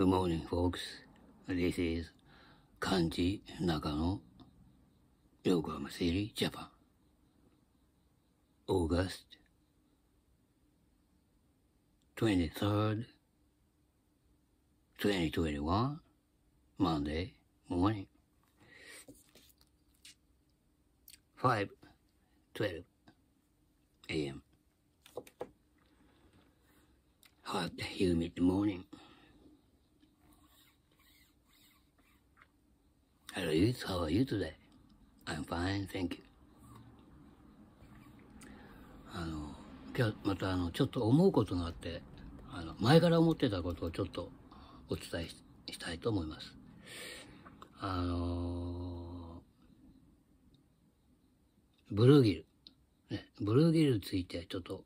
Good morning, folks. This is Kanji Nakano, Yokohama City, Japan. August 23rd, 2021, Monday morning. Five twelve a.m. Hot, humid morning. Hello, youth. How are you today? I'm fine, thank you. あの、今日またあの、ちょっと思うことがあって、あの、前から思ってたことをちょっとお伝えしたいと思います。あのー、ブルーギル。ね、ブルーギルについてちょっと、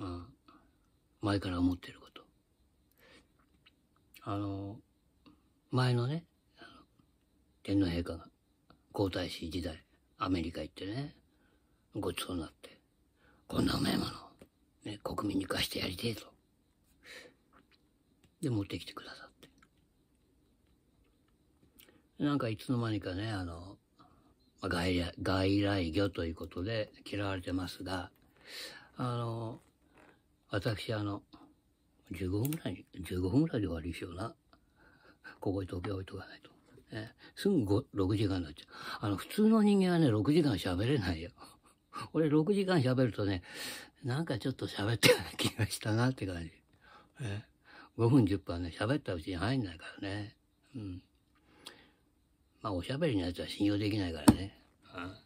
うん、前から思ってること。あのー、前のね、天皇陛下が皇太子時代、アメリカ行ってね、ごちそうになって、こんなうまいもの、ね、国民に貸してやりてえと。で、持ってきてくださって。なんかいつの間にかね、あの、外来外来魚ということで嫌われてますが、あの、私、あの、15分ぐらい15分ぐらいで終わりしような。ここに時計置いとかないと。えー、すぐ6時間になっちゃう。あの、普通の人間はね、6時間喋れないよ。俺6時間喋るとね、なんかちょっと喋ったような気がしたなって感じ。えー、5分10分はね、喋ったうちに入んないからね。うん。まあ、おしゃべりのやつは信用できないからね。あ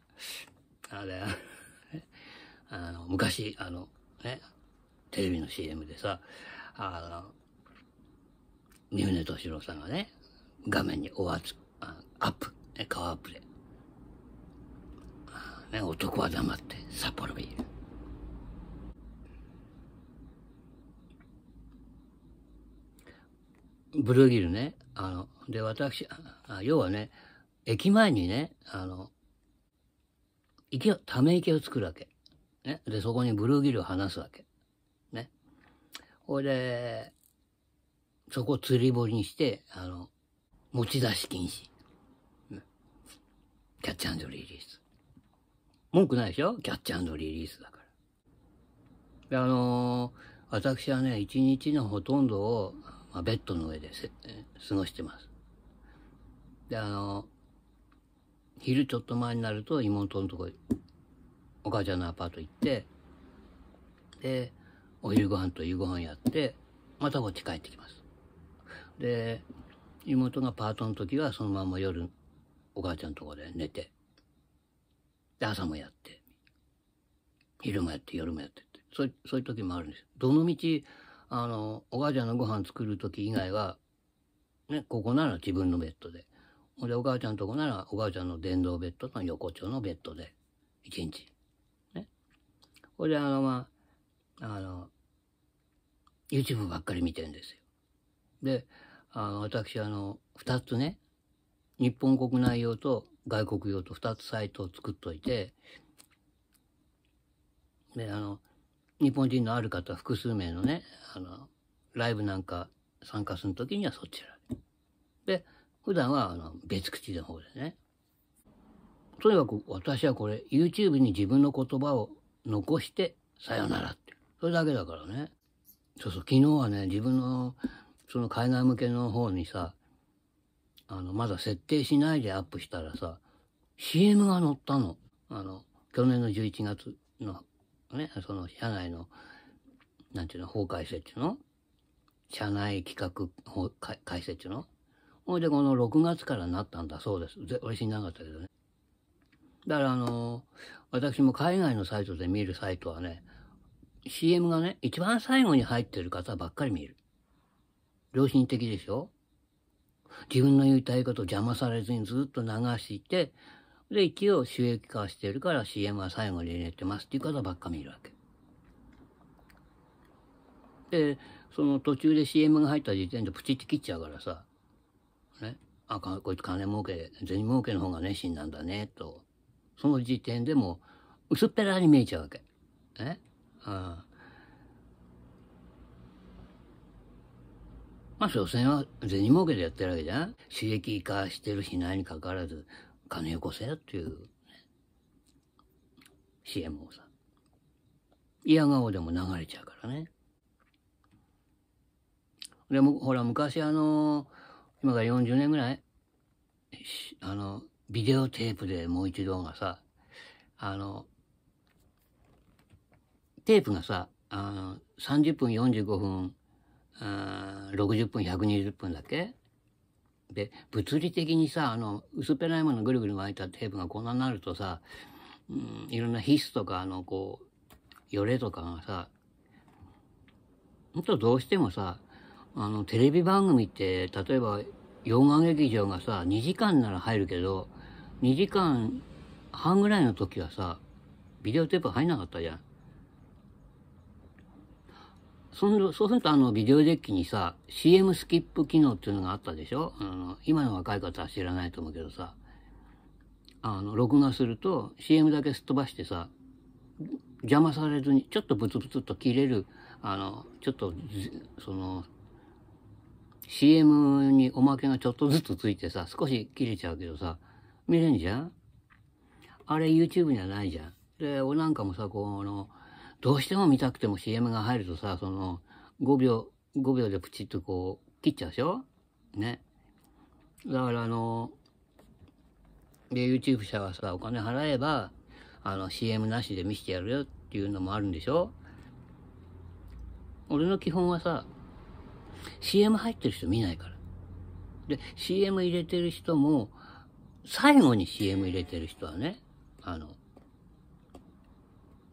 あれ、あの、昔、あの、ね、テレビの CM でさ、あの、三船敏郎さんがね、画面におあつ、アップ、ね、顔アップで。ね、男は黙って札幌ビール。ブルーギルね、あの、で、私、あ要はね、駅前にね、あの、池を、ため池を作るわけ。ね。で、そこにブルーギルを放すわけ。ね。ほいで、そこを釣り堀にして、あの、持ち出し禁止。キャッチリリース。文句ないでしょキャッチリリースだから。で、あのー、私はね、一日のほとんどを、まあ、ベッドの上で過ごしてます。で、あのー、昼ちょっと前になると妹のとこお母ちゃんのアパート行って、で、お昼ご飯と夕ご飯やって、またこっち帰ってきます。で、妹がパートの時はそのまま夜お母ちゃんとこで寝てで朝もやって昼もやって夜もやってってそうそういう時もあるんですどの道あのお母ちゃんのご飯作る時以外は、ね、ここなら自分のベッドでほんでお母ちゃんとこならお母ちゃんの電動ベッドと横丁のベッドで一日ねほいであのまああの YouTube ばっかり見てんですよであの、私、あの、二つね、日本国内用と外国用と二つサイトを作っといて、で、あの、日本人のある方、複数名のね、あの、ライブなんか参加するときにはそちら。で、普段は、あの、別口の方でね。とにかく私はこれ、YouTube に自分の言葉を残して、さよならって。それだけだからね。そうそう、昨日はね、自分のその海外向けの方にさ、あの、まだ設定しないでアップしたらさ、CM が載ったの。あの、去年の11月の、ね、その社内の、なんていうの、法改正っていうの社内企画法改正っていうのほいで、この6月からなったんだそうです。ぜ俺知らなかったけどね。だからあのー、私も海外のサイトで見るサイトはね、CM がね、一番最後に入ってる方ばっかり見る。良心的でしょ自分の言いたいこと邪魔されずにずっと流していて、で、一応収益化してるから CM は最後に入れてますっていう方ばっか見るわけ。で、その途中で CM が入った時点でプチって切っちゃうからさ、ね、あ、かこいつ金儲け、銭儲けの方が熱心なんだね、と。その時点でも薄っぺらに見えちゃうわけ。ね。うん。まあ、所詮は銭儲けでやってるわけじゃん収益化してるしないにかかわらず、金よこせよっていう、ね、CM をさ、嫌顔でも流れちゃうからね。でも、ほら、昔あの、今から40年ぐらい、あの、ビデオテープでもう一度がさ、あの、テープがさ、あの、30分45分あ60分120分だけで物理的にさあの薄っぺらいものぐるぐる巻いたテープがこんなになるとさ、うん、いろんなヒスとかあのこうよれとかがさほんとどうしてもさあのテレビ番組って例えば洋画劇場がさ2時間なら入るけど2時間半ぐらいの時はさビデオテープ入んなかったじゃん。そんそうするとあのビデオデッキにさ、CM スキップ機能っていうのがあったでしょあの今の若い方は知らないと思うけどさ、あの、録画すると CM だけすっ飛ばしてさ、邪魔されずにちょっとブツブツっと切れる、あの、ちょっと、その、CM におまけがちょっとずつついてさ、少し切れちゃうけどさ、見れんじゃんあれ YouTube にはないじゃん。で、俺なんかもさ、この、どうしても見たくても CM が入るとさ、その、5秒、5秒でプチッとこう、切っちゃうでしょね。だからあの、で、YouTube 社はさ、お金払えば、あの、CM なしで見せてやるよっていうのもあるんでしょ俺の基本はさ、CM 入ってる人見ないから。で、CM 入れてる人も、最後に CM 入れてる人はね、あの、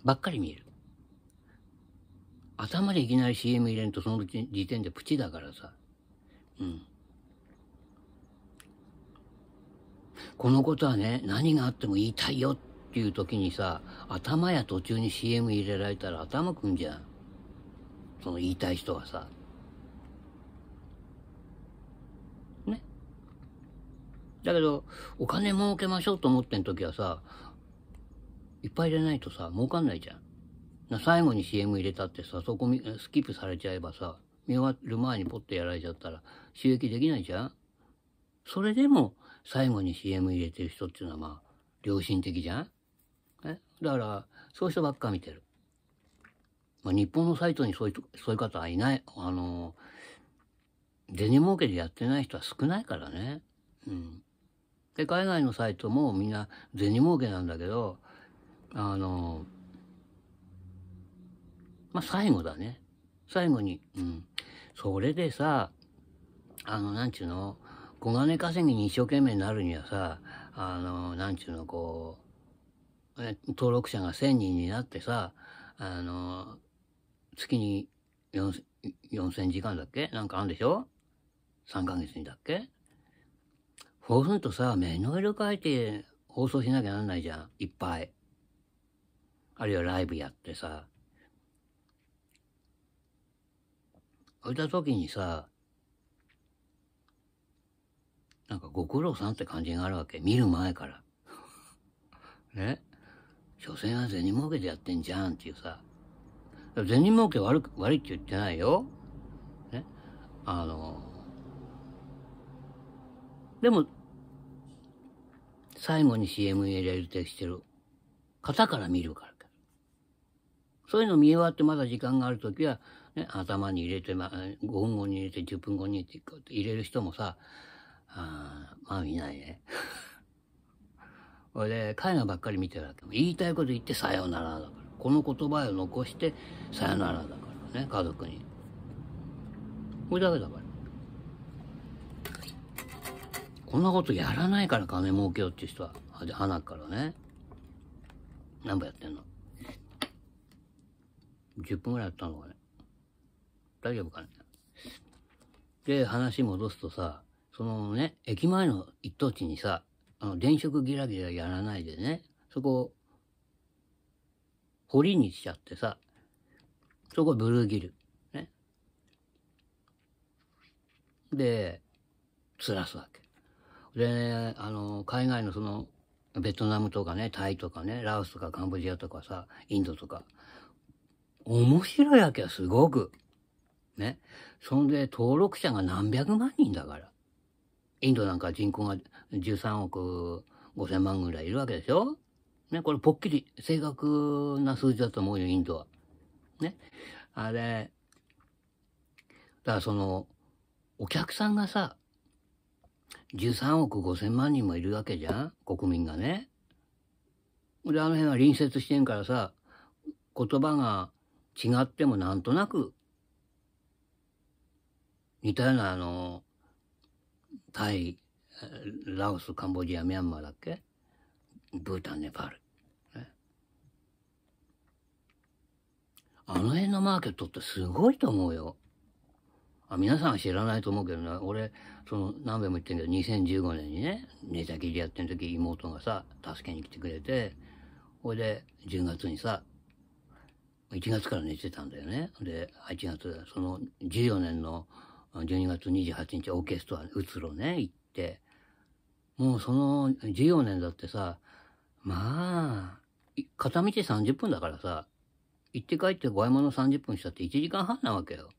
ばっかり見える。頭でいきなり CM 入れんとその時点でプチだからさ。うん。このことはね、何があっても言いたいよっていう時にさ、頭や途中に CM 入れられたら頭くんじゃん。その言いたい人はさ。ね。だけど、お金儲けましょうと思ってん時はさ、いっぱい入れないとさ、儲かんないじゃん。最後に CM 入れたってさ、そこスキップされちゃえばさ、見終わる前にポッとやられちゃったら収益できないじゃんそれでも最後に CM 入れてる人っていうのはまあ、良心的じゃんえだから、そういう人ばっか見てる。まあ、日本のサイトにそういう、そういう方はいない。あの、銭儲けでやってない人は少ないからね。うん。で、海外のサイトもみんな銭儲けなんだけど、あの、まあ、最後だね。最後に。うん。それでさ、あの、なんちゅうの、小金稼ぎに一生懸命になるにはさ、あの、なんちゅうの、こう、登録者が1000人になってさ、あの、月に4000時間だっけなんかあるんでしょ ?3 ヶ月にだっけそうするとさ、目の色変えて放送しなきゃなんないじゃん。いっぱい。あるいはライブやってさ。置いた時にさ、なんかご苦労さんって感じがあるわけ。見る前から。ね所詮は銭儲けでやってんじゃんっていうさ。銭儲け悪く、悪いって言ってないよ。ね。あの、でも、最後に CM 入れてしてる方から見るからそういうの見終わってまだ時間があるときは、ね、頭に入れて、ま、5分後に入れて、10分後にって入れる人もさ、あまあいないね。俺で、絵画ばっかり見てるわけ。言いたいこと言ってさよならだから。この言葉を残してさよならだからね、家族に。これだけだから。こんなことやらないから金儲けようっていう人は、花からね。何歩やってんの ?10 分ぐらいやったのかね。大丈夫かなで、話戻すとさ、そのね、駅前の一等地にさ、あの、電飾ギラギラやらないでね、そこ、堀にしちゃってさ、そこブルーギル。ね。で、つらすわけ。で、ね、あの、海外のその、ベトナムとかね、タイとかね、ラオスとかカンボジアとかさ、インドとか、面白いわけよ、すごく。ね。そんで登録者が何百万人だから。インドなんか人口が13億5千万ぐらいいるわけでしょね、これぽっきり正確な数字だと思うよ、インドは。ね。あれ、だからその、お客さんがさ、13億5千万人もいるわけじゃん国民がね。で、あの辺は隣接してんからさ、言葉が違ってもなんとなく似たような、あの、タイ、ラオス、カンボジア、ミャンマーだっけブータン、ネパール。あの辺のマーケットってすごいと思うよ。あ皆さんは知らないと思うけどね、俺、その、何べも言ってんけど、2015年にね、寝たきりやってる時、妹がさ、助けに来てくれて、ほいで、10月にさ、1月から寝てたんだよね。で、1月、その14年の12月28日オーケストラ、うつろね、行って、もうその14年だってさ、まあ、片道30分だからさ、行って帰って五右衛門の30分したって1時間半なわけよ。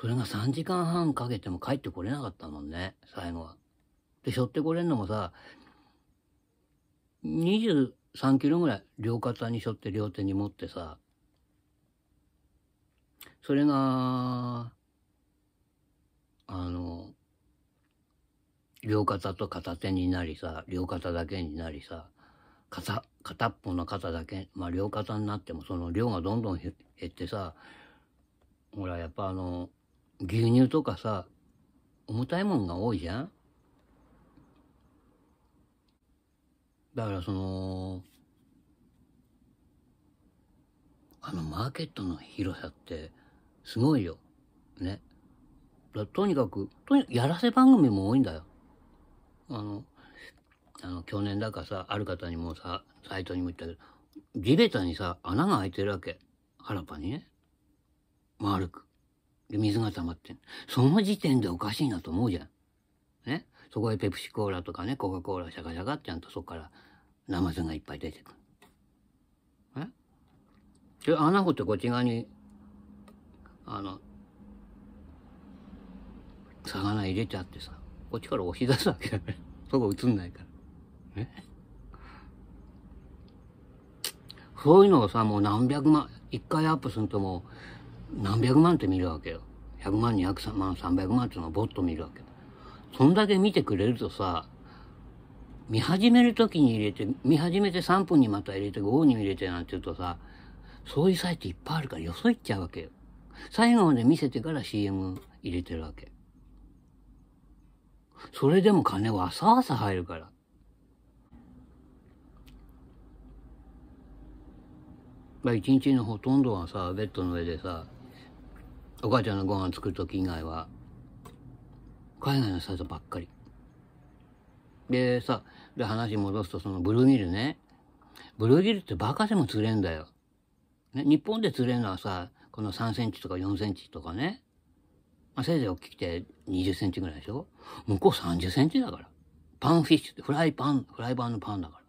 それが3時間半かけても帰ってこれなかったもんね、最後は。で、しょってこれんのもさ、23キロぐらい両肩にしょって両手に持ってさ、それが、あの、両肩と片手になりさ、両肩だけになりさ、片、片っぽの肩だけ、まあ両肩になってもその量がどんどん減ってさ、ほらやっぱあの、牛乳とかさ、重たいもんが多いじゃんだからその、あのマーケットの広さってすごいよ。ね。とにかく、とにやらせ番組も多いんだよ。あの、あの、去年だかさ、ある方にもさ、サイトにも言ったけど、地べたにさ、穴が開いてるわけ。原っぱにね。丸く。で、水が溜まってん。その時点でおかしいなと思うじゃん。ね。そこへペプシコーラとかね、コカ・コーラ、シャカシャカってやんとそこからナマズがいっぱい出てくる。えで、穴掘ってこっち側に、あの、魚入れちゃってさ、こっちから押し出すわけだね。そこ映んないから。ね。そういうのをさ、もう何百万、一回アップするともう何百万って見るわけよ。100万、200万、300万っていうのをぼっと見るわけ。そんだけ見てくれるとさ、見始めるときに入れて、見始めて3分にまた入れて、5分に入れてなんて言うとさ、そういうサイトいっぱいあるからよそ行っちゃうわけよ。最後まで見せてから CM 入れてるわけ。それでも金は朝朝入るから。まあ一日のほとんどはさ、ベッドの上でさ、お母ちゃんのご飯作るとき以外は、海外のサイトばっかり。でさ、で話戻すとそのブルーギルね。ブルーギルってバカでも釣れんだよ。ね、日本で釣れるのはさ、この3センチとか4センチとかね。まあ、せいぜい大きくて20センチぐらいでしょ向こう30センチだから。パンフィッシュってフライパン、フライパンのパンだから。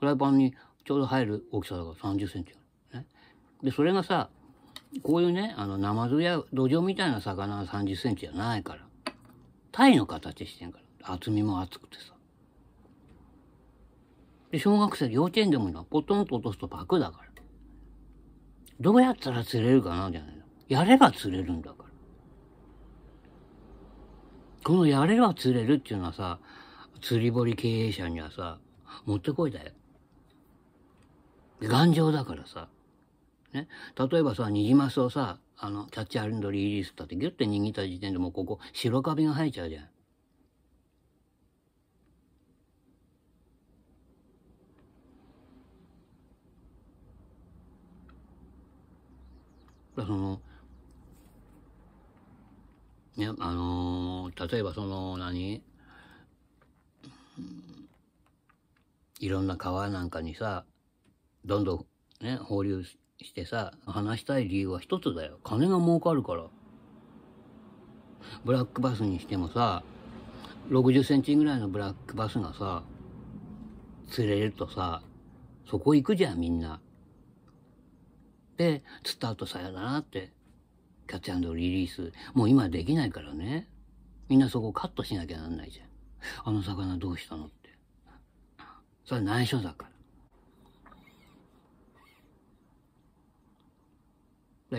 フライパンにちょうど入る大きさだから30センチ。ね。で、それがさ、こういうね、あの、ナマズや土壌みたいな魚は30センチじゃないから。タイの形してんから。厚みも厚くてさ。で、小学生、幼稚園でもいいのポトンと落とすとパクだから。どうやったら釣れるかなじゃないの。やれば釣れるんだから。このやれば釣れるっていうのはさ、釣り堀経営者にはさ、持ってこいだよ。頑丈だからさ。ね。例えばさ、ニジマスをさ、あの、キャッチアンドリリースだってギュッて握った時点でもうここ、白カビが生えちゃうじゃん。その、ね、あのー、例えばその、何いろんな川なんかにさ、どんどんね、放流してさ、話したい理由は一つだよ。金が儲かるから。ブラックバスにしてもさ、60センチぐらいのブラックバスがさ、釣れるとさ、そこ行くじゃんみんな。で、釣った後さよならってキャッチリリース。もう今できないからね。みんなそこカットしなきゃなんないじゃん。あの魚どうしたのって。それは内緒だから。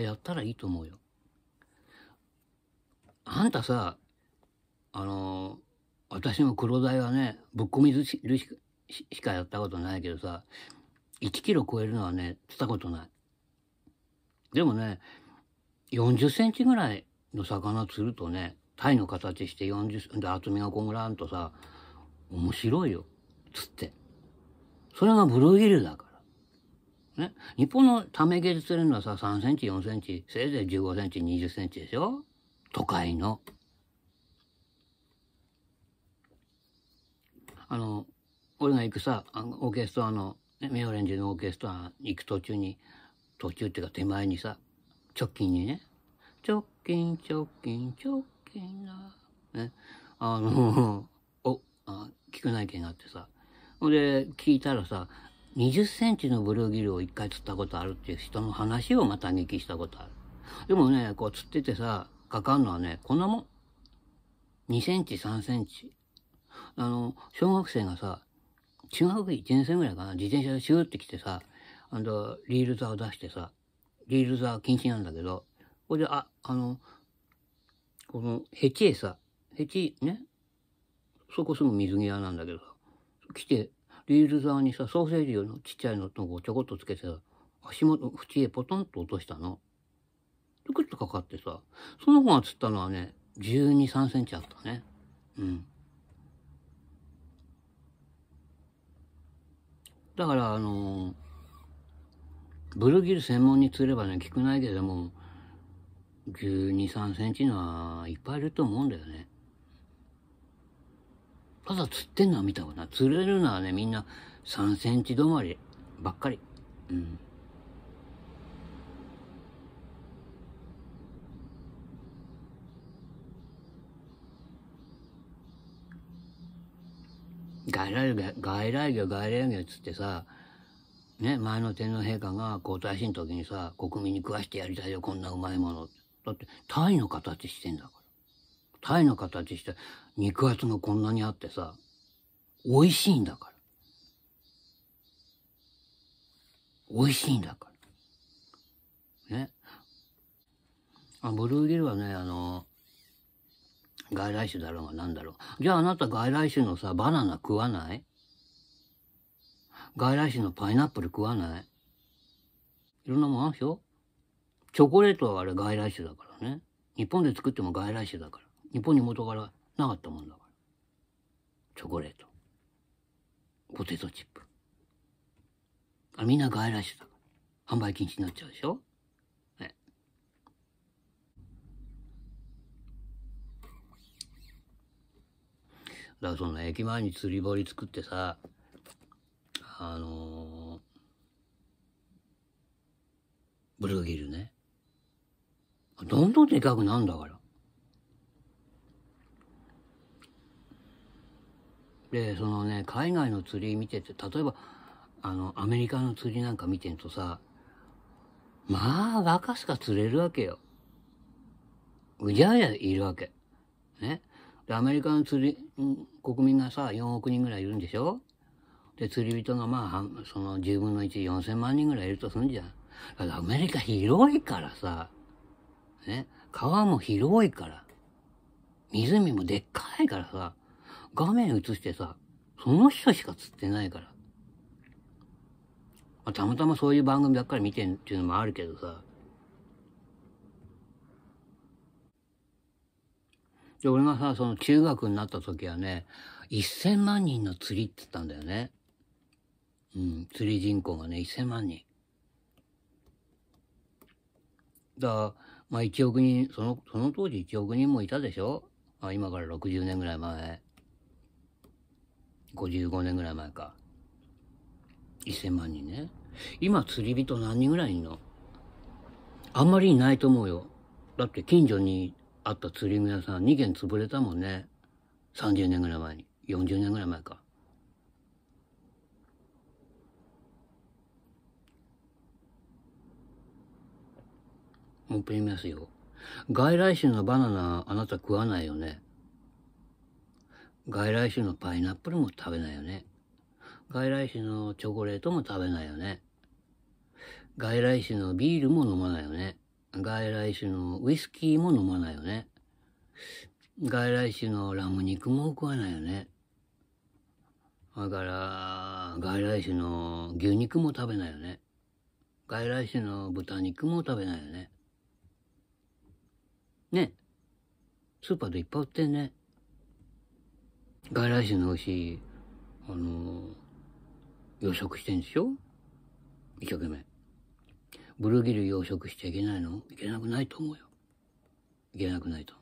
だやったらいいと思うよ。あんたさ、あのー、私も黒鯛はね、ぶっ込みずるししかやったことないけどさ、1キロ超えるのはね、つったことない。でもね、40センチぐらいの魚釣るとね、鯛の形して40、で厚みがこんぐらいんとさ、面白いよ。釣って。それがブルーギルだから。ね。日本のため毛で釣れるのはさ、3センチ、4センチ、せいぜい15センチ、20センチでしょ都会の。あの、俺が行くさ、オーケストラの、ね、メオレンジのオーケストラ行く途中に、途中っていうか手前にさ、直近にね。直近、直近、直近な。ね。あの、お、あ聞くないがあってさ。ほんで、聞いたらさ、20センチのブルーギルを一回釣ったことあるっていう人の話をまた聞したことある。でもね、こう釣っててさ、かかんのはね、こんなもん。2センチ、3センチ。あの、小学生がさ、中学1年生ぐらいかな、自転車でシューって来てさ、あの、リール座を出してさ、リールザー禁止なんだけど、これで、あ、あの、このヘチへさ、ヘチ、ね、そこすぐ水際なんだけどさ、来て、リールーにさ、ソーセージのちっちゃいのとこをちょこっとつけてさ、足元、縁へポトンと落としたの。で、クッとかかってさ、その子が釣ったのはね、12、3センチあったね。うん。だから、あのーブルーギル専門に釣ればね、効くないけども、12、3センチのはいっぱいいると思うんだよね。ただ釣ってんのは見たことない。釣れるのはね、みんな3センチ止まりばっかり。うん。外来魚、外来魚、外来魚つってさ、ね、前の天皇陛下が皇太子の時にさ、国民に食わしてやりたいよ、こんなうまいもの。だって、タイの形してんだから。タイの形して、肉厚がこんなにあってさ、美味しいんだから。美味しいんだから。ね。あ、ブルーギルはね、あの、外来種だろうが何だろう。じゃああなた外来種のさ、バナナ食わない外来種のパイナップル食わないいろんなもんあるでしょチョコレートはあれ外来種だからね。日本で作っても外来種だから。日本に元からなかったもんだから。チョコレート。ポテトチップ。あみんな外来種だから。販売禁止になっちゃうでしょえだからそんな駅前に釣り堀作ってさ、あのブルーギルね。どんどんでかくなんだから。で、そのね、海外の釣り見てて、例えば、あの、アメリカの釣りなんか見てるとさ、まあ、若すか釣れるわけよ。うじゃうじゃいるわけ。ね。で、アメリカの釣り、国民がさ、4億人ぐらいいるんでしょで、釣り人がまあ、その10分の1、4000万人ぐらいいるとすんじゃん。だからアメリカ広いからさ、ね、川も広いから、湖もでっかいからさ、画面映してさ、その人しか釣ってないから。まあ、たまたまそういう番組ばっかり見てるっていうのもあるけどさ。で、俺がさ、その中学になった時はね、1000万人の釣りって言ったんだよね。うん、釣り人口がね、1000万人。だまあ1億人、その、その当時1億人もいたでしょあ今から60年ぐらい前。55年ぐらい前か。1000万人ね。今釣り人何人ぐらいいんのあんまりいないと思うよ。だって近所にあった釣り具屋さん2軒潰れたもんね。30年ぐらい前に。40年ぐらい前か。もう一回言いますよ。外来種のバナナあなた食わないよね。外来種のパイナップルも食べないよね。外来種のチョコレートも食べないよね。外来種のビールも飲まないよね。外来種のウイスキーも飲まないよね。外来種のラム肉も食わないよね。だから、外来種の牛肉も食べないよね。外来種の豚肉も食べないよね。ね。スーパーでいっぱい売ってんね。外来種の牛、あのー、養殖してんでしょ一生懸命。ブルーギル養殖しちゃいけないのいけなくないと思うよ。いけなくないと。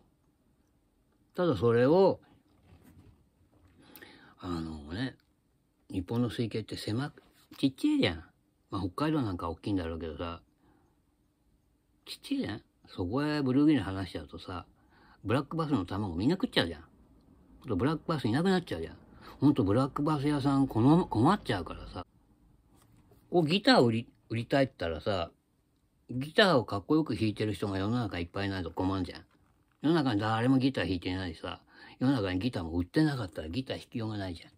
ただそれを、あのね、日本の水系って狭く、ちっちゃいじゃん。まあ北海道なんか大きいんだろうけどさ、ちっちゃいじゃん。そこへブルーギーの話しちゃうとさ、ブラックバスの卵みんな食っちゃうじゃん。ブラックバスいなくなっちゃうじゃん。ほんとブラックバス屋さんこの困っちゃうからさ。こうギター売り、売りたいって言ったらさ、ギターをかっこよく弾いてる人が世の中いっぱいないと困んじゃん。世の中に誰もギター弾いてないしさ、世の中にギターも売ってなかったらギター弾きようがないじゃん。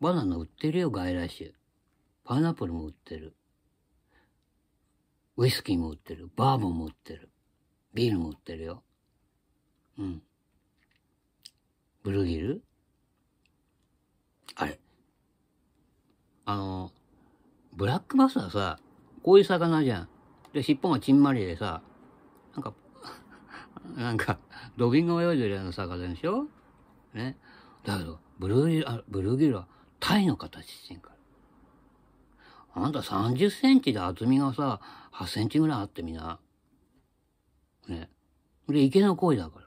バナナ売ってるよ、外来種。パイナップルも売ってる。ウイスキーも売ってる。バーボンも売ってる。ビールも売ってるよ。うん。ブルーギルあれ。あの、ブラックバスはさ、こういう魚じゃん。で、尻尾がちんまりでさ、なんか、なんか、ドビンが泳いでるような魚でしょね。だけど、ブルーギル、あブルーギルはタイの形してんから。あんた30センチで厚みがさ、8センチぐらいあってみな。ね。で、池の行いだか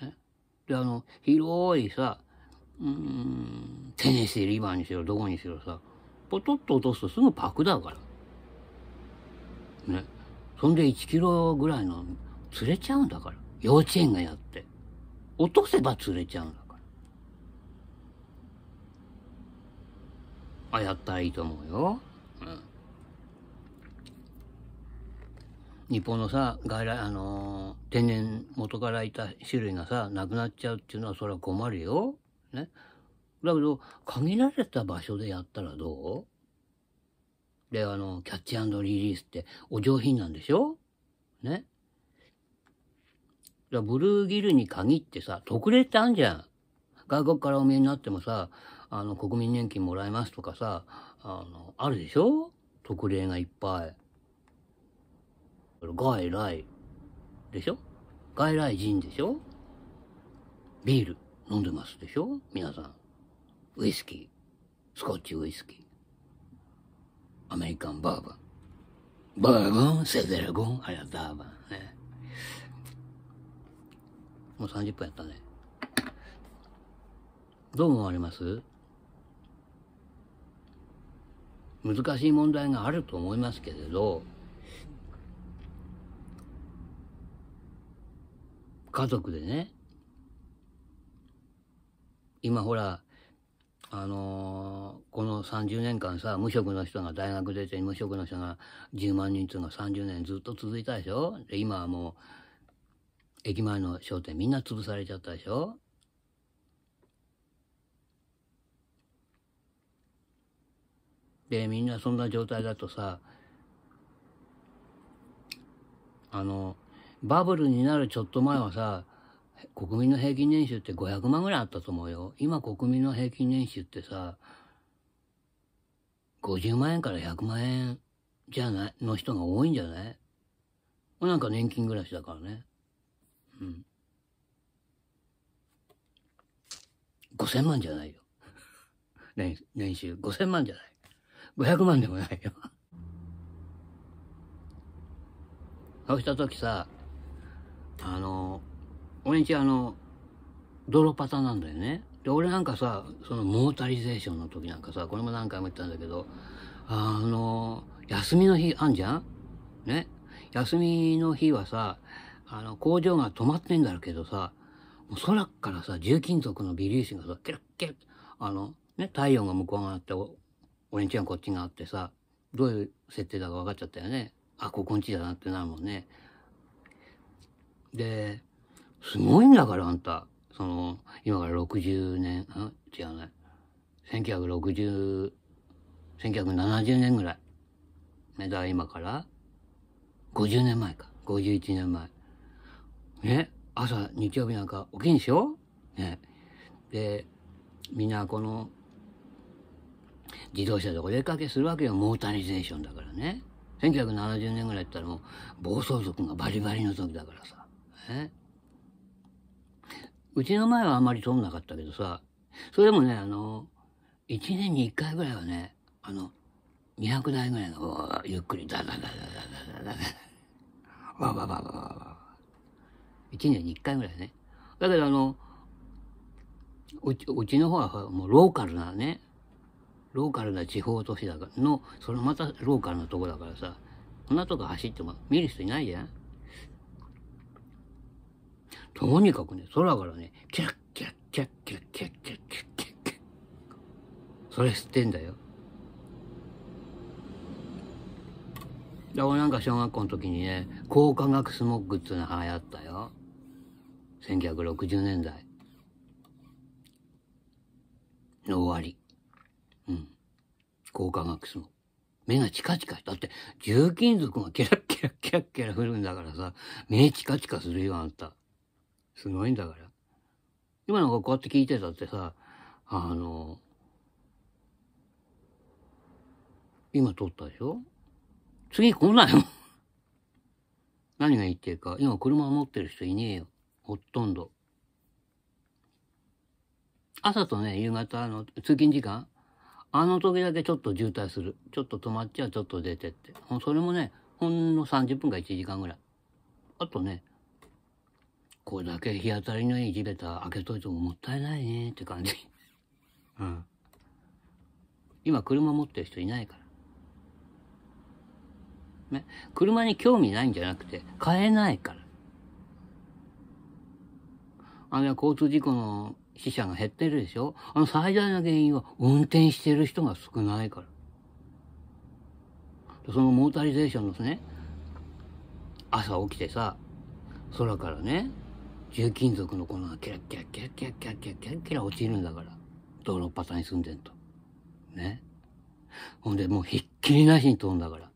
ら。ね。で、あの、広いさ、うん、テネシーリバーにしろ、どこにしろさ、ポトッと落とすとすぐパクだから。ね。そんで1キロぐらいの釣れちゃうんだから。幼稚園がやって。落とせば釣れちゃうんだから。あ、やったらいいと思うよ。日本のさ外来あのー、天然元からいた種類がさなくなっちゃうっていうのはそれは困るよ。ね。だけど限られた場所でやったらどうであのキャッチリリースってお上品なんでしょね。だブルーギルに限ってさ特例ってあんじゃん。外国からお見えになってもさあの国民年金もらえますとかさあのあるでしょ特例がいっぱい。外来でしょ外来人でしょビール飲んでますでしょ皆さん。ウイスキー、スコッチウイスキー、アメリカンバーバン。バーバン、セゼラゴン、あれダーバンね。もう30分やったね。どう思われます難しい問題があると思いますけれど、家族でね今ほらあのー、この30年間さ無職の人が大学出て無職の人が10万人っていうのが30年ずっと続いたでしょで今はもう駅前の商店みんな潰されちゃったでしょでみんなそんな状態だとさあのバブルになるちょっと前はさ、国民の平均年収って500万ぐらいあったと思うよ。今国民の平均年収ってさ、50万円から100万円じゃない、の人が多いんじゃないなんか年金暮らしだからね。うん。5000万じゃないよ。年、年収5000万じゃない。500万でもないよ。そうした時さ、あの、俺んちあの、泥パタなんだよね。で、俺なんかさ、そのモータリゼーションの時なんかさ、これも何回も言ったんだけど、あの、休みの日あんじゃんね休みの日はさ、あの、工場が止まってんだろうけどさ、もう空からさ、重金属の微粒子がさ、キラッキラッ、あの、ね、太陽が向こう側あって、俺んちはこっちがあってさ、どういう設定だか分かっちゃったよね。あ、ここんちだなってなるもんね。で、すごいんだから、あんた。その、今から60年、ん違うね。1960、1970年ぐらい。ね、だ今から50年前か。51年前。ね、朝、日曜日なんか起きんでしょね。で、みんなこの、自動車でお出かけするわけよ。モータリゼーションだからね。1970年ぐらいだったらもう、暴走族がバリバリの時だからさ。ね。うちの前はあまり通んなかったけどさ、それでもね、あの、1年に1回ぐらいはね、あの、200台ぐらいのゆっくりダダダダダダダダ、わわわわわわ。1年に1回ぐらいね。だけどあの、うち、うちの方はもうローカルなね、ローカルな地方都市だからの、それまたローカルなとこだからさ、こんなとこ走っても見る人いないじゃんとにかくね、空からね、キャッキャッキャッキャッキャッキャッキャッキャッキャッ。それ知ってんだよ。だからなんか小学校の時にね、高化学スモッグっていうのは流行ったよ。1960年代。の終わり。うん。高化学スモッグ。目がチカチカだって、重金属がキラッキラキラッキラ振るんだからさ、目チカチカするよ、あんた。すごいんだから。今なんかこうやって聞いてたってさ、あの、今撮ったでしょ次来ないよ。何が言ってるか、今車持ってる人いねえよ。ほとんど。朝とね、夕方の通勤時間、あの時だけちょっと渋滞する。ちょっと止まっちゃう、ちょっと出てって。それもね、ほんの30分か1時間ぐらい。あとね、これだけ日当たりのいい地べた開けといてももったいないねって感じ。うん。今車持ってる人いないから。ね。車に興味ないんじゃなくて、買えないから。あれは交通事故の死者が減ってるでしょあの最大の原因は運転してる人が少ないから。そのモータリゼーションのね、朝起きてさ、空からね、重金属の粉がキラキラキラキラキラキラキラキラ落ちるんだから。道路パターに住んでんと。ね。ほんで、もうひっきりなしに飛んだから。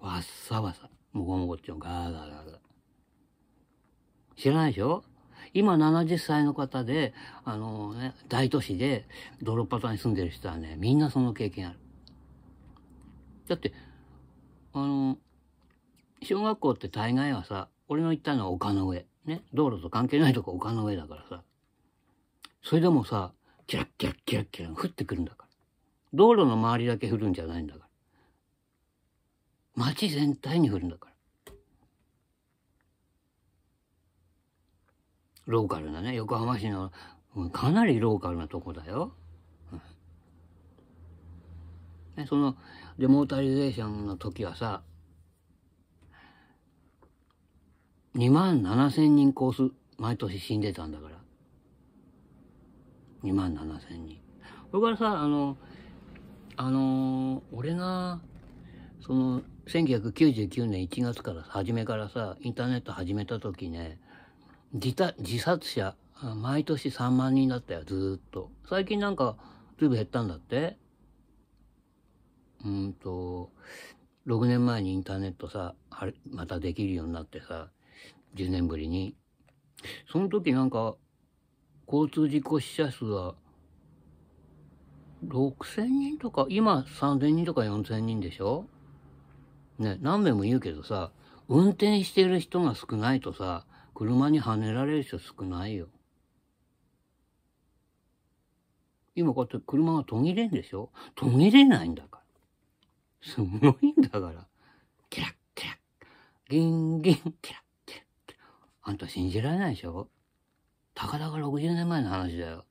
わっさわさ。もごもごっちょ、ガーガーガーガー。知らないでしょ今70歳の方で、あのね、大都市で道路パターに住んでる人はね、みんなその経験ある。だって、あの、小学校って大概はさ、俺の行ったのは丘の上。ね、道路と関係ないとこ丘の上だからさ。それでもさ、キラッキラッキラッキラ降ってくるんだから。道路の周りだけ降るんじゃないんだから。街全体に降るんだから。ローカルなね、横浜市の、かなりローカルなとこだよ。ね、その、デモータリゼーションの時はさ、2万7千人コース、毎年死んでたんだから。2万7千人。それからさ、あの、あの俺が、その、1999年1月から初めからさ、インターネット始めた時ね、自自殺者、毎年3万人だったよ、ずっと。最近なんか、ずいぶん減ったんだってうんと、6年前にインターネットさ、またできるようになってさ、10年ぶりに。その時なんか、交通事故死者数は、6000人とか、今3000人とか4000人でしょね、何名も言うけどさ、運転してる人が少ないとさ、車にはねられる人少ないよ。今こうやって車が途切れんでしょ途切れないんだから。すごいんだから。キラッキラッ。ギンギンキラッ。あんた信じられないでしょたかだか60年前の話だよ。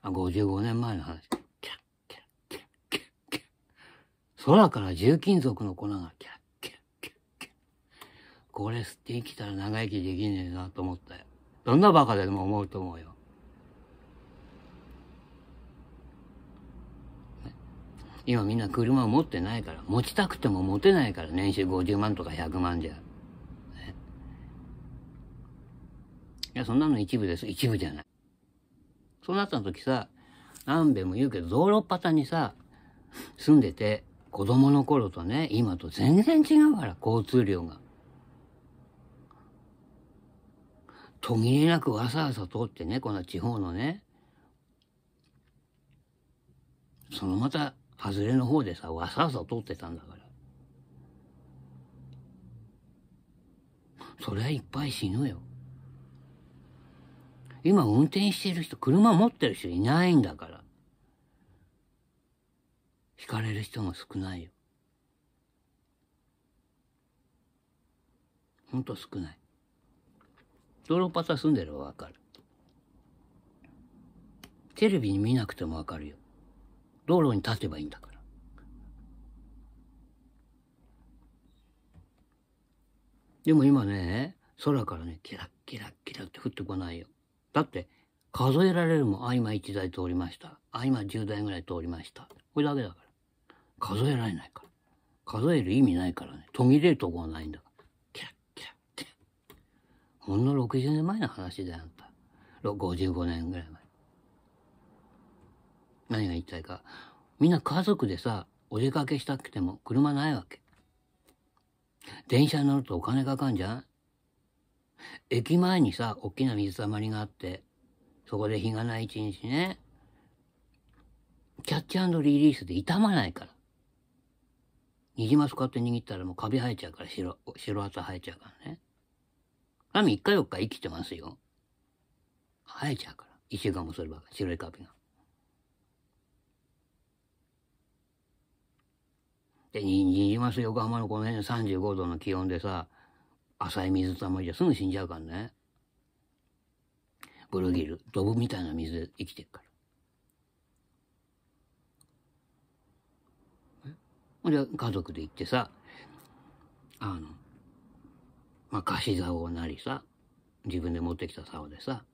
あ、55年前の話。キャッキャッキャッキャッキャッ。空から重金属の粉がキャッキャッキャッキャッ。これ吸って生きたら長生きできねえなと思ったよ。どんなバカでも思うと思うよ。今みんな車を持ってないから、持ちたくても持てないから、年収50万とか100万じゃ。いや、そんなの一部です。一部じゃない。そうなった時さ、何べも言うけど、道路端にさ、住んでて、子供の頃とね、今と全然違うから、交通量が。途切れなくわさわさ通ってね、この地方のね、そのまた、外れの方でさ、わさわさ通ってたんだから。そりゃいっぱい死ぬよ。今運転してる人、車持ってる人いないんだから。惹かれる人も少ないよ。ほんと少ない。ドロパタ住んでるばわかる。テレビに見なくてもわかるよ。道路に立てばいいんだから。でも今ね、空からね、キラッキラッキラって降ってこないよ。だって数えられるもあ今1台通りましたあ今10台ぐらい通りましたこれだけだから数えられないから数える意味ないからね途切れるとこはないんだからキラッキラッキラほんの60年前の話だよあんた55年ぐらい前何が言いたいかみんな家族でさお出かけしたくても車ないわけ電車に乗るとお金かかんじゃん駅前にさ、大きな水たまりがあって、そこで日がない一日ね、キャッチリリースで傷まないから。ニジマス買って握ったらもうカビ生えちゃうから、白、白朝生えちゃうからね。あ、一回四日生きてますよ。生えちゃうから。1週間もすれば、白いカビが。で、ニジマス横浜のこの辺で35度の気温でさ、浅い水たまりじゃすぐ死んじゃうからね。ブルギル、ドブみたいな水で生きてるから。ほんで、家族で行ってさ、あの、まあ、貸し竿なりさ、自分で持ってきた竿でさ、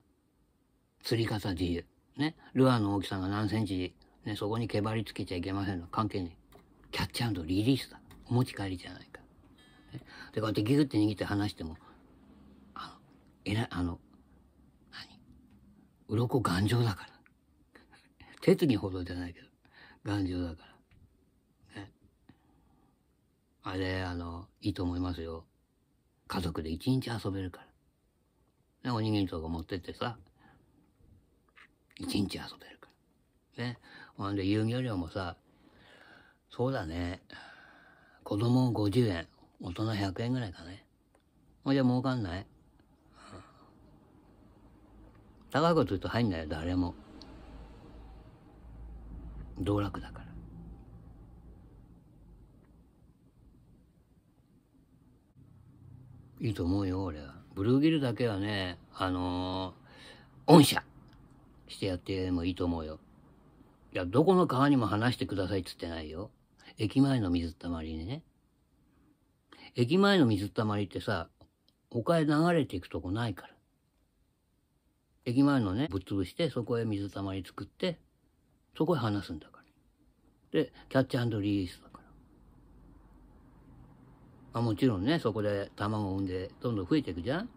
釣り方自由。ね、ルアーの大きさが何センチ、ね、そこにけばりつけちゃいけませんの。関係ねキャッチリリースだ。お持ち帰りじゃない。ね。で、こうやってギュって握って離しても、あの、えら、あの、何鱗頑丈だから。鉄にほどじゃないけど、頑丈だから。ね。あれ、あの、いいと思いますよ。家族で一日遊べるから。ね、おにぎりとか持ってってさ、一日遊べるから。ね。ほんで、遊戯料もさ、そうだね。子供50円。大人100円ぐらいかね。もうじゃ儲かんない、うん、高いこと言うと入んないよ、誰も。道楽だから。いいと思うよ、俺は。ブルーギルだけはね、あのー、御社してやってもいいと思うよ。いや、どこの川にも話してくださいっつってないよ。駅前の水たまりにね。駅前の水たまりってさ、丘へ流れていくとこないから。駅前のね、ぶっ潰して、そこへ水たまり作って、そこへ話すんだから。で、キャッチリリースだから。まあ、もちろんね、そこで卵を産んで、どんどん増えていくじゃん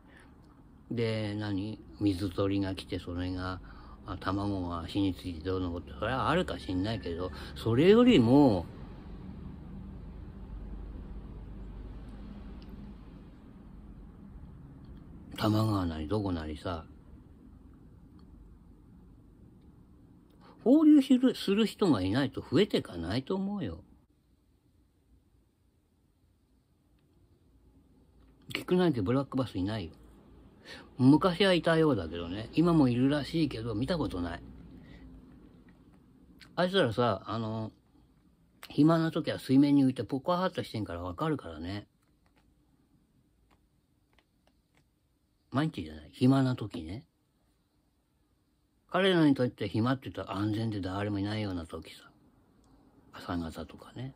で、何水鳥が来て、それが、卵が死についてどうのこと、それはあるかしんないけど、それよりも、多摩川なりどこなりさ、放流するする人がいないと増えていかないと思うよ。聞くなんてブラックバスいないよ。昔はいたようだけどね、今もいるらしいけど、見たことない。あいつらさ、あの、暇な時は水面に浮いてポカーッとしてんからわかるからね。毎日じゃない。暇な時ね。彼らにとって暇って言ったら安全で誰もいないような時さ。朝方とかね。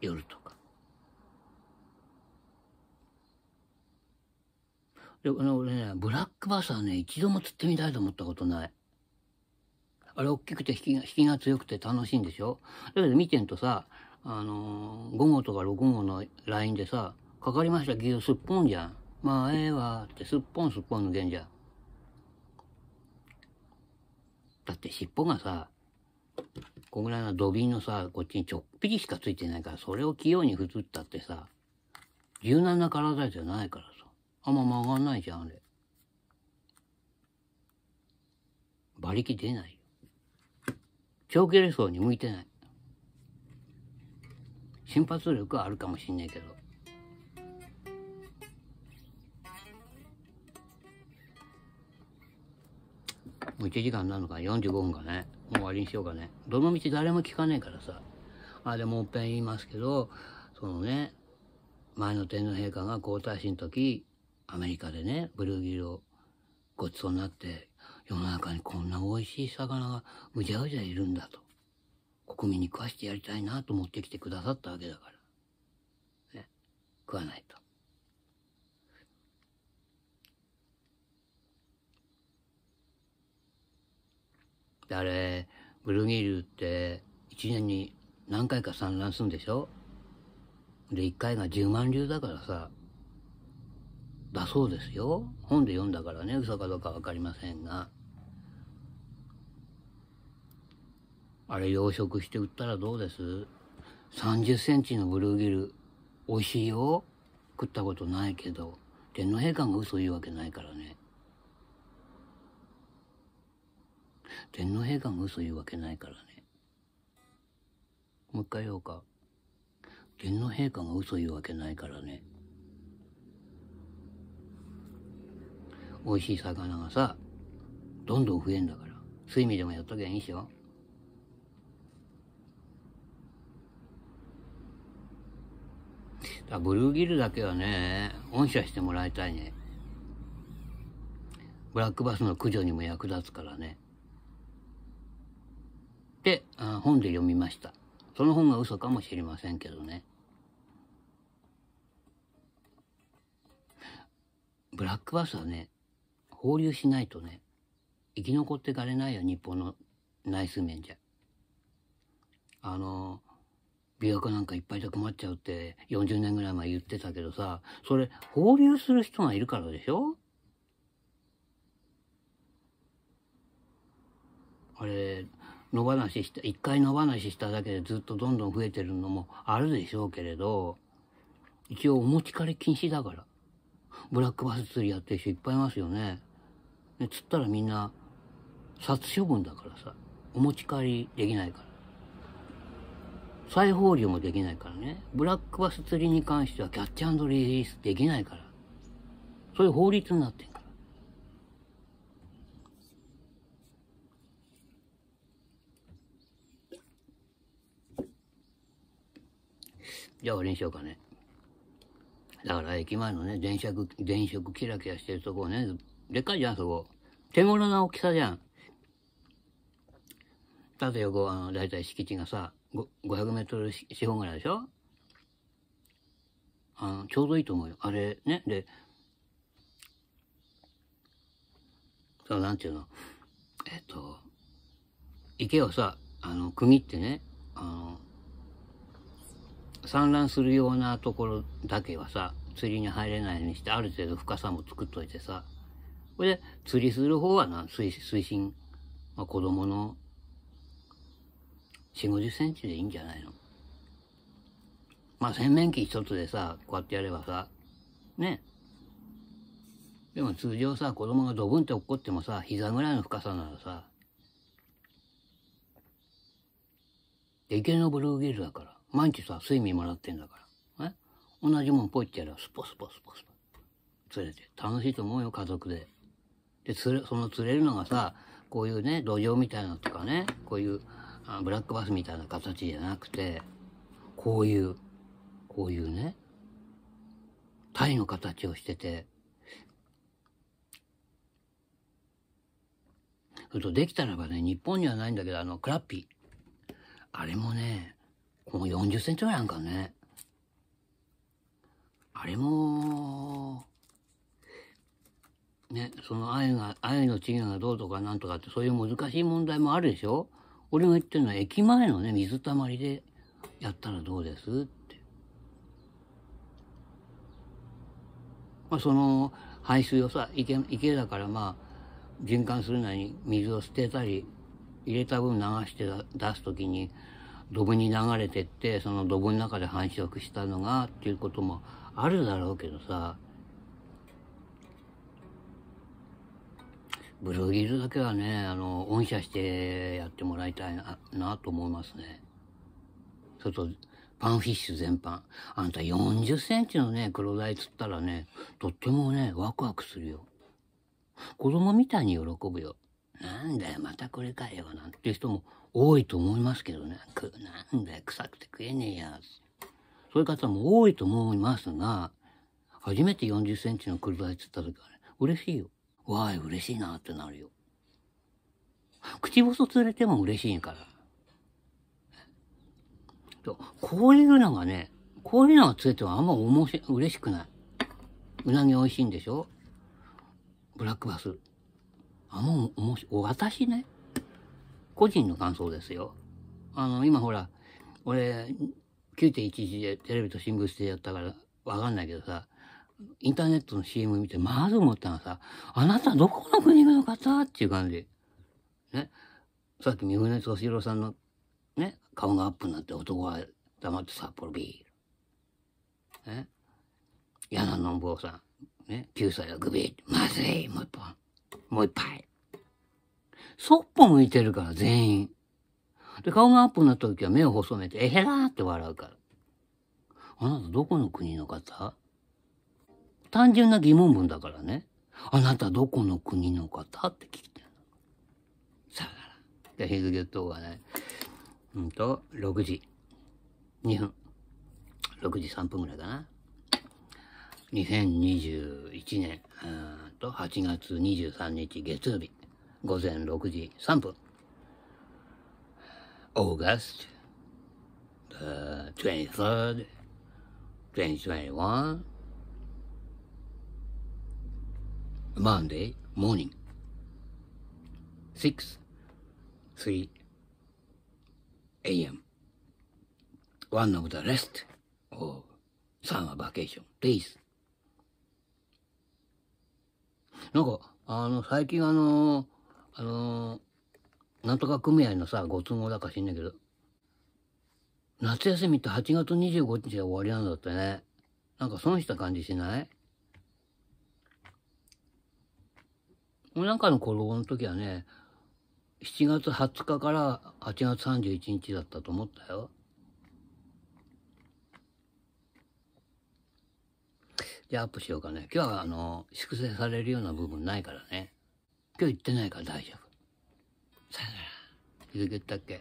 夜とか。で、この俺ね、ブラックバスはね、一度も釣ってみたいと思ったことない。あれ、大きくて引きが引きが強くて楽しいんでしょだけど見てんとさ、あのー、5号とか6号のラインでさ、かかりました牛すっぽんじゃん。まあ、ええわ、ってすっぽんすっぽん抜けんじゃ。だって尻尾がさ、こんぐらいの土瓶のさ、こっちにちょっぴりしかついてないから、それを器用に振ったってさ、柔軟な体じゃないからさ、あんま曲がんないじゃん、あれ。馬力出ないよ。長距離走に向いてない。瞬発力はあるかもしんないけど、もう1時間なのか45分かね。もう終わりにしようかね。どの道誰も聞かねえからさ。あ、でもうっぺん言いますけど、そのね、前の天皇陛下が皇太子の時、アメリカでね、ブルーギルをごちそうになって、世の中にこんな美味しい魚がうじゃうじゃいるんだと。国民に食わしてやりたいなと持ってきてくださったわけだから。ね。食わないと。ってあれ、ブルーギルって1年に何回か産卵するんでしょで、1回が10万流だからさ、だそうですよ。本で読んだからね、嘘かどうかわかりませんが。あれ養殖して売ったらどうです ?30 センチのブルーギル、美味しいよ。食ったことないけど、天皇陛下が嘘言うわけないからね。天皇陛下が嘘言うわけないからね。もう一回言おうか。天皇陛下が嘘言うわけないからね。美味しい魚がさ、どんどん増えんだから。睡味でもやっときゃいいっしょ。だブルーギルだけはね、恩赦してもらいたいね。ブラックバスの駆除にも役立つからね。、あ本で読みました。その本が嘘かもしれませんけどね。ブラックバスはね、放流しないとね、生き残っていかれないよ、日本の内水面じゃ。あの、琵琶湖なんかいっぱいで困っちゃうって40年ぐらい前言ってたけどさ、それ放流する人がいるからでしょあれ、野放しした、一回野放ししただけでずっとどんどん増えてるのもあるでしょうけれど、一応お持ち帰り禁止だから。ブラックバス釣りやってる人いっぱいいますよね。で釣ったらみんな殺処分だからさ、お持ち帰りできないから。再放流もできないからね。ブラックバス釣りに関してはキャッチリリースできないから。そういう法律になってじゃあ終わりにしようかね。だから駅前のね、電車、電飾キラキラしてるとこね、でっかいじゃん、そこ。手頃な大きさじゃん。縦横、あの、だいたい敷地がさ、500メートル四方ぐらいでしょあの、ちょうどいいと思うよ。あれ、ね、で、そう、なんていうの、えっと、池をさ、あの、区切ってね、あの、産卵するようなところだけはさ、釣りに入れないようにして、ある程度深さも作っといてさ、これで釣りする方はな、水深、まあ、子供の4、50センチでいいんじゃないの。まあ、洗面器一つでさ、こうやってやればさ、ね。でも通常さ、子供がドブンって落っこってもさ、膝ぐらいの深さならさ、池のブルーギルだから。毎日さ、睡眠もらってんだから。え同じもんポイってやれば、スポスポスポスポ。釣れて。楽しいと思うよ、家族で。で、釣れ、その釣れるのがさ、こういうね、土壌みたいなのとかね、こういうあブラックバスみたいな形じゃなくて、こういう、こういうね、鯛の形をしてて、そとできたらばね、日本にはないんだけど、あの、クラッピー。あれもね、もう40センチぐらいあんかね。あれも、ね、その愛が、愛の稚魚がどうとかなんとかって、そういう難しい問題もあるでしょ俺が言ってるのは、駅前のね、水たまりでやったらどうですって。まあ、その、排水をさ、池、池だからまあ、循環するなり、水を捨てたり、入れた分流して出すときに、ドブに流れてってそのドブの中で繁殖したのがっていうこともあるだろうけどさブルーギルだけはねあの恩赦してやってもらいたいななと思いますね。ちょっとパンフィッシュ全般あんた40センチのね黒鯛釣ったらねとってもねワクワクするよ。子供みたいに喜ぶよ。なんだよ、またこれかよ、なんて人も多いと思いますけどね。く、なんだよ、臭くて食えねえや。そういう方も多いと思いますが、初めて40センチの車で釣った時はね、嬉しいよ。わーい、嬉しいなってなるよ。口細釣れても嬉しいから。こういうのがね、こういうのが釣いてはあんま面し、嬉しくない。うなぎ美味しいんでしょブラックバス。あ、の、もし、私ね、個人の感想ですよ。あの、今ほら、俺、9.11でテレビと新聞してやったから、わかんないけどさ、インターネットの CM 見て、まず思ったのさ、あなたどこの国が良かったっていう感じ。ね。さっき三船敏郎さんの、ね、顔がアップになって男は黙って札幌ビール。ね。矢野ぼうさん。ね。9歳はグビー。まずい、もう一本。もう一杯。そっぽ向いてるから、全員。で、顔がアップになった時は目を細めて、えへらーって笑うから。あなたどこの国の方単純な疑問文だからね。あなたどこの国の方って聞いてるの。さあ、ゃ日付言っとがね、うんと、6時2分。6時3分ぐらいかな。2021年、と8月23日月曜日午前6時3分 August the 23rd 2021 Monday morning 6 3 a.m. One of the rest of summer vacation days なんか、あの、最近あのー、あのー、なんとか組合のさ、ご都合だか知んないけど、夏休みって8月25日で終わりなんだってね。なんか損した感じしない俺なんかの子供の時はね、7月20日から8月31日だったと思ったよ。じゃあアップしようかね。今日はあの、粛清されるような部分ないからね。今日行ってないから大丈夫。さよなら。日付言ったっけ